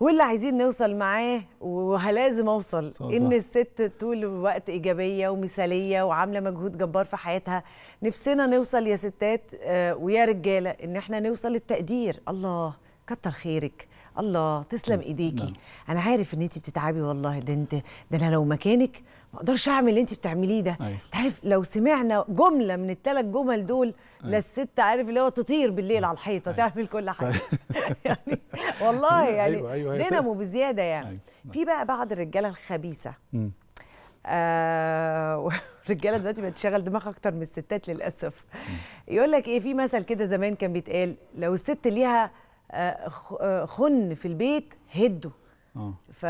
واللي عايزين نوصل معاه وهلازم اوصل صح ان صح. الست طول الوقت ايجابيه ومثاليه وعامله مجهود جبار في حياتها نفسنا نوصل يا ستات آه، ويا رجاله ان احنا نوصل للتقدير الله كتر خيرك الله تسلم نعم. ايديكي نعم. انا عارف ان انت بتتعبي والله ده انت ده انا لو مكانك ما اقدرش اعمل اللي انت بتعمليه ده أيوه. عارف لو سمعنا جمله من الثلاث جمل دول أيوه. للست عارف اللي هو تطير بالليل أيوه. على الحيطه أيوه. تعمل كل حاجه يعني والله أيوه، يعني أيوه. أيوه. أيوه. دينامو بزياده يعني أيوه. نعم. في بقى بعض الرجاله الخبيثه آه، الرجاله آه دلوقتي بقت تشغل دماغها اكتر من الستات للاسف يقول لك ايه في مثل كده زمان كان بيتقال لو الست ليها آه، آه، خن في البيت هده آه. ف...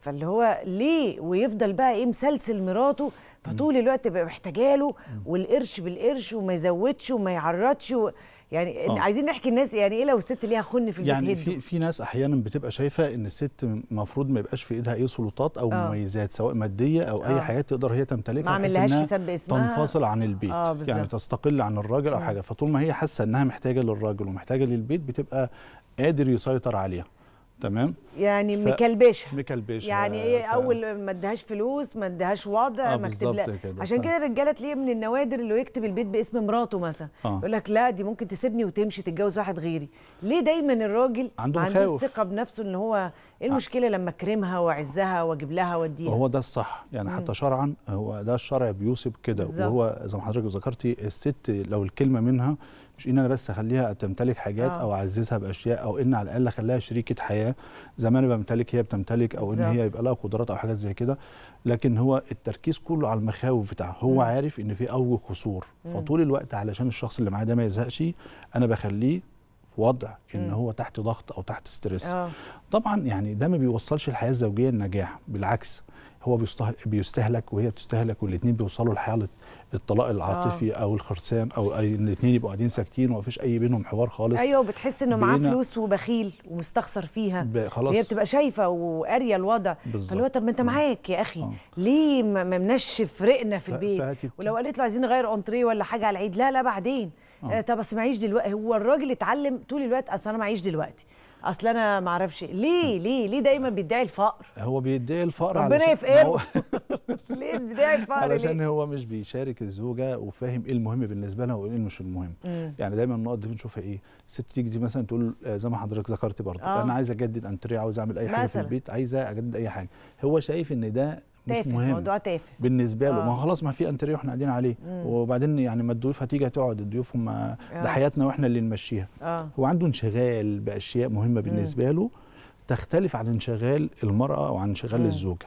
فاللي هو ليه ويفضل بقى ايه مسلسل مراته فطول الوقت بقى محتاجاله والقرش بالقرش وما يزودش وما يعرضش و... يعني أوه. آه. عايزين نحكي الناس يعني ايه لو الست ليها خن في يعني البيت يعني في في ناس احيانا بتبقى شايفه ان الست المفروض ما يبقاش في ايدها اي سلطات او أوه. مميزات سواء ماديه او أوه. اي آه. حاجه تقدر هي تمتلكها ما عملهاش حساب باسمها تنفصل عن البيت آه يعني تستقل عن الراجل او آه. حاجه فطول ما هي حاسه انها محتاجه للراجل ومحتاجه للبيت بتبقى قادر يسيطر عليها تمام يعني ف... مكلبشه مكلبشه يعني ايه ف... اول ما ادهاش فلوس ما ادهاش وضع آه ما اكتب كده. عشان كده الرجاله تلاقيه من النوادر اللي يكتب البيت باسم مراته مثلا آه. يقول لك لا دي ممكن تسيبني وتمشي تتجوز واحد غيري ليه دايما الراجل عنده, عنده ثقه بنفسه ان هو ايه المشكله لما اكرمها واعزها واجيب لها واديها هو ده الصح يعني حتى شرعا هو ده الشرع بيوصف كده وهو زي ما حضرتك ذكرتي الست لو الكلمه منها مش ان انا بس اخليها تمتلك حاجات آه. او اعززها باشياء او ان على الاقل اخليها شريكه حياه زي ما انا بمتلك هي بتمتلك او ان ان هي يبقى لها قدرات او حاجات زي كده لكن هو التركيز كله على المخاوف بتاعها هو م. عارف ان في اوج قصور فطول الوقت علشان الشخص اللي معاه ده ما يزهقش انا بخليه في وضع ان هو تحت ضغط او تحت ستريس آه. طبعا يعني ده ما بيوصلش الحياه الزوجيه للنجاح بالعكس هو بيستهلك وهي بتستهلك والاثنين بيوصلوا لحاله الطلاق العاطفي آه. او الخرسان او اي الاثنين يبقوا قاعدين ساكتين ومفيش اي بينهم حوار خالص ايوه بتحس انه معاه فلوس وبخيل ومستخسر فيها خلاص هي بتبقى شايفه وقاريه الوضع اللي هو طب ما انت آه. معاك يا اخي آه. ليه ما ممناش فرقنا في البيت ولو قالت له عايزين نغير انتريه ولا حاجه على العيد لا لا بعدين آه. آه. طب اصل معيش دلوقتي هو الراجل اتعلم طول الوقت اصل انا معيش دلوقتي اصل انا ما اعرفش ليه آه. ليه ليه دايما بيدعي الفقر هو بيدعي الفقر ربنا يفقره ليه بدايه فقر علشان هو مش بيشارك الزوجه وفاهم ايه المهم بالنسبه لها وايه اللي مش المهم مم. يعني دايما النقط دي بنشوفها ايه الست تيجي مثلا تقول آه، زي ما حضرتك ذكرتي برضه آه. انا عايزه اجدد انتريه عاوز اعمل اي حاجه في البيت عايزه اجدد اي حاجه هو شايف ان ده مش تافه مهم موضوع تافه بالنسبه له آه. ما هو خلاص ما في انتريه واحنا قاعدين عليه مم. وبعدين يعني ما الضيوف هتيجي هتقعد الضيوف هم آه. ده حياتنا واحنا اللي نمشيها آه. هو عنده انشغال باشياء مهمه بالنسبه مم. له تختلف عن انشغال المراه وعن انشغال الزوجه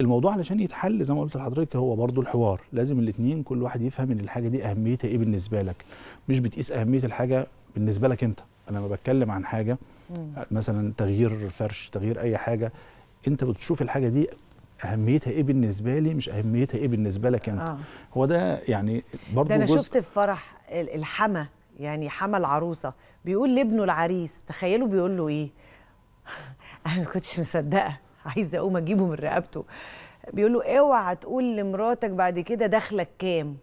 الموضوع علشان يتحل زي ما قلت لحضرتك هو برضو الحوار لازم الاثنين كل واحد يفهم ان الحاجه دي اهميتها ايه بالنسبه لك مش بتقيس اهميه الحاجه بالنسبه لك انت انا لما بتكلم عن حاجه مثلا تغيير فرش تغيير اي حاجه انت بتشوف الحاجه دي اهميتها ايه بالنسبه لي مش اهميتها ايه بالنسبه لك انت آه. هو ده يعني برضو ده انا جزء شفت في فرح الحما يعني حما العروسه بيقول لابنه العريس تخيلوا بيقول له ايه انا ما كنتش مصدقه عايزه اقوم اجيبه من رقبته بيقول له اوعى تقول لمراتك بعد كده دخلك كام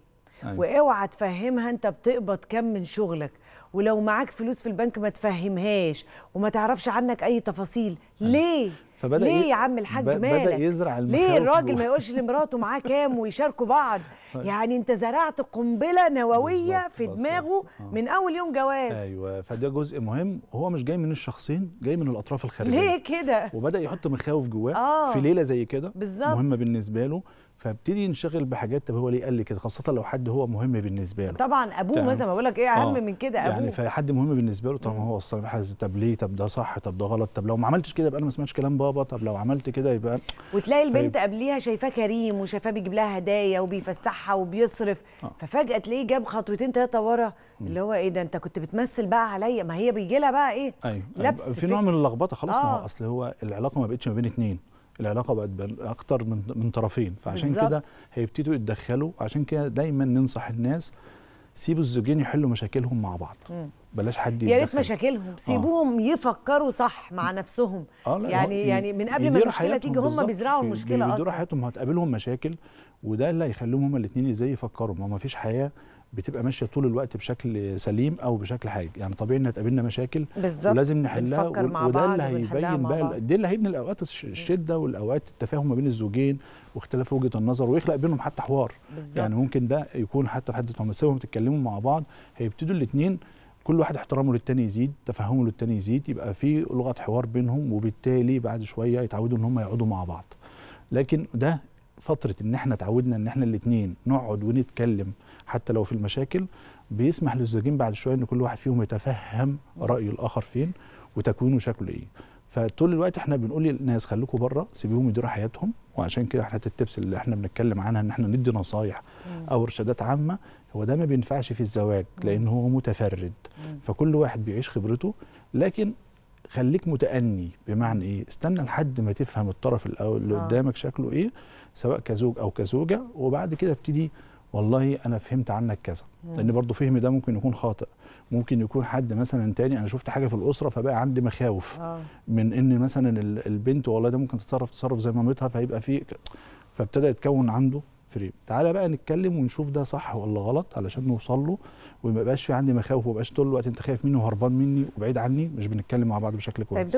أيوة. واوعى تفهمها انت بتقبض كم من شغلك ولو معاك فلوس في البنك ما تفهمهاش وما تعرفش عنك اي تفاصيل أيوة. ليه فبدا ليه يا عم الحاج مالك بدا يزرع ليه الراجل ما يقولش لمراته معاه كام ويشاركوا بعض أيوة. يعني انت زرعت قنبله نوويه في دماغه آه. من اول يوم جواز ايوه فده جزء مهم هو مش جاي من الشخصين جاي من الاطراف الخارجيه ليه كده وبدا يحط مخاوف جواه آه. في ليله زي كده مهمه بالنسبه له فابتدي ينشغل بحاجات طب هو ليه قال لي كده خاصه لو حد هو مهم بالنسبه له طبعا ابوه مثلا ما بقول لك ايه اهم آه. من كده يعني ابوه يعني فحد مهم بالنسبه له طب ما هو الصراحه طب ليه طب ده صح طب ده غلط طب لو ما عملتش كده يبقى انا ما سمعتش كلام بابا طب لو عملت كده يبقى وتلاقي البنت فيب... قبليها شايفاه كريم وشايفاه بيجيب لها هدايا وبيفسحها وبيصرف آه. ففجاه تلاقيه جاب خطوتين ثلاثه ورا اللي هو ايه ده انت كنت بتمثل بقى عليا ما هي بيجي لها بقى ايه أيوة. لبس في نوع من اللخبطه خلاص آه. ما هو آه. اصل هو العلاقه ما بقتش ما بين اتنين العلاقه بقت اكتر من من طرفين فعشان كده هيبتدوا يتدخلوا عشان كده دايما ننصح الناس سيبوا الزوجين يحلوا مشاكلهم مع بعض مم. بلاش حد يا ريت مشاكلهم آه. سيبوهم آه. يفكروا صح مع نفسهم آه لا يعني يعني من قبل ما المشكله تيجي هم بيزرعوا المشكله اصلا بيدوروا حياتهم هتقابلهم مشاكل وده اللي هيخليهم هما الاثنين ازاي يفكروا ما فيش حياه بتبقى ماشيه طول الوقت بشكل سليم او بشكل حاج يعني طبيعي ان هتقابلنا مشاكل بالظبط ولازم نحلها وده اللي هيبين بقى دي اللي هيبني الاوقات الشده والاوقات التفاهم ما بين الزوجين واختلاف وجهه النظر ويخلق بينهم حتى حوار بالزبط. يعني ممكن ده يكون حتى في حد ذاته سوا بتتكلموا مع بعض هيبتدوا الاثنين كل واحد احترامه للتاني يزيد تفهمه للتاني يزيد يبقى في لغه حوار بينهم وبالتالي بعد شويه يتعودوا ان هم يقعدوا مع بعض لكن ده فتره ان احنا اتعودنا ان احنا الاثنين نقعد ونتكلم حتى لو في المشاكل بيسمح للزوجين بعد شويه ان كل واحد فيهم يتفهم راي الاخر فين وتكوينه شكله ايه فطول الوقت احنا بنقول للناس خليكم بره سيبيهم يديروا حياتهم وعشان كده احنا التبس اللي احنا بنتكلم عنها ان احنا ندي نصايح او ارشادات عامه هو ده ما بينفعش في الزواج لان هو متفرد فكل واحد بيعيش خبرته لكن خليك متأني بمعنى ايه استنى لحد ما تفهم الطرف الاول اللي آه. قدامك شكله ايه سواء كزوج او كزوجه وبعد كده ابتدي والله انا فهمت عنك كذا لان برضه فهم ده ممكن يكون خاطئ ممكن يكون حد مثلا تاني انا شفت حاجه في الاسره فبقى عندي مخاوف آه. من ان مثلا البنت والله ده ممكن تتصرف تصرف زي مامتها فهيبقى في فابتدى يتكون عنده فريم تعالى بقى نتكلم ونشوف ده صح ولا غلط علشان نوصل له وما بقاش في عندي مخاوف وما بقاش طول الوقت انت خايف مني وهربان مني وبعيد عني مش بنتكلم مع بعض بشكل كويس طيب،